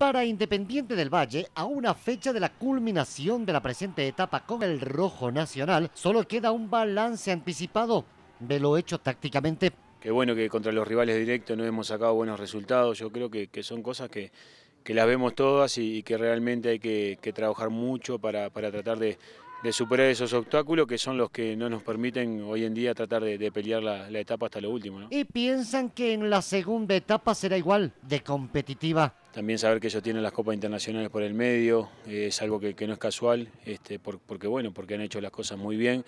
para Independiente del Valle, a una fecha de la culminación de la presente etapa con el Rojo Nacional, solo queda un balance anticipado de lo hecho tácticamente. Qué bueno que contra los rivales directos no hemos sacado buenos resultados. Yo creo que, son cosas que, que, las vemos todas y, que realmente hay que, que trabajar mucho para, para tratar de, de superar esos obstáculos que son los que no nos permiten hoy en día tratar de, pelear la, etapa hasta lo último. ¿Y piensan que en la segunda etapa será igual de competitiva? También saber que ellos tienen las copas internacionales por el medio, eh, es algo que, no es casual, este, porque bueno, porque han hecho las cosas muy bien.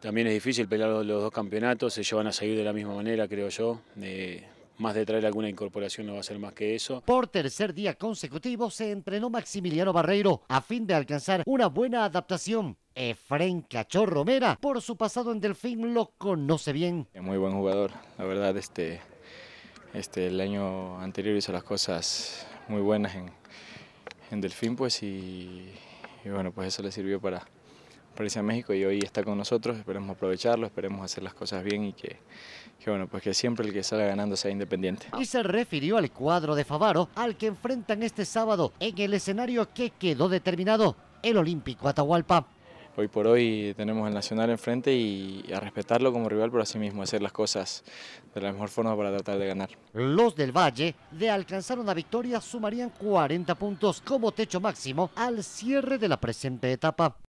También es difícil pelear los, dos campeonatos, ellos van a seguir de la misma manera, creo yo. Eh, más de traer alguna incorporación no va a ser más que eso. Por tercer día consecutivo se entrenó Maximiliano Barreiro a fin de alcanzar una buena adaptación Efren Cachorro Mera, por su pasado en Delfín lo conoce bien. Muy buen jugador, la verdad, este, este, el año anterior hizo las cosas muy buenas en, en Delfín, pues, y, bueno, pues eso le sirvió para, para irse a México y hoy está con nosotros, esperemos aprovecharlo, esperemos hacer las cosas bien y que, bueno, pues que siempre el que salga ganando sea independiente. Y se refirió al cuadro de Favaro, al que enfrentan este sábado en el escenario que quedó determinado, el Olímpico Atahualpa hoy por hoy tenemos al Nacional enfrente y a respetarlo como rival, pero mismo hacer las cosas de la mejor forma para tratar de ganar. Los del Valle, de alcanzar una victoria, sumarían 40 puntos como techo máximo al cierre de la presente etapa.